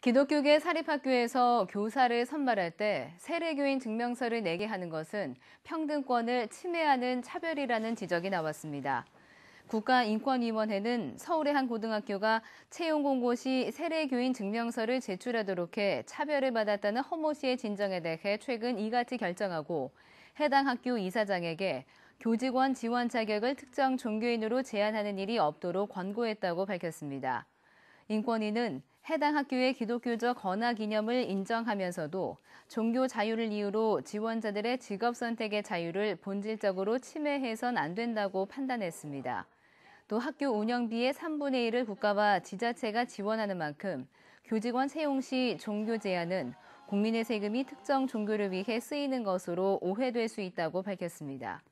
기독교계 사립학교에서 교사를 선발할 때 세례교인 증명서를 내게 하는 것은 평등권을 침해하는 차별이라는 지적이 나왔습니다. 국가인권위원회는 서울의 한 고등학교가 채용 공고시 세례교인 증명서를 제출하도록 해 차별을 받았다는 허모 씨의 진정에 대해 최근 이같이 결정하고 해당 학교 이사장에게 교직원 지원 자격을 특정 종교인으로 제한하는 일이 없도록 권고했다고 밝혔습니다. 인권위는 해당 학교의 기독교적 건화 기념을 인정하면서도 종교 자유를 이유로 지원자들의 직업 선택의 자유를 본질적으로 침해해선 안 된다고 판단했습니다. 또 학교 운영비의 3분의 1을 국가와 지자체가 지원하는 만큼 교직원 채용 시 종교 제한은 국민의 세금이 특정 종교를 위해 쓰이는 것으로 오해될 수 있다고 밝혔습니다.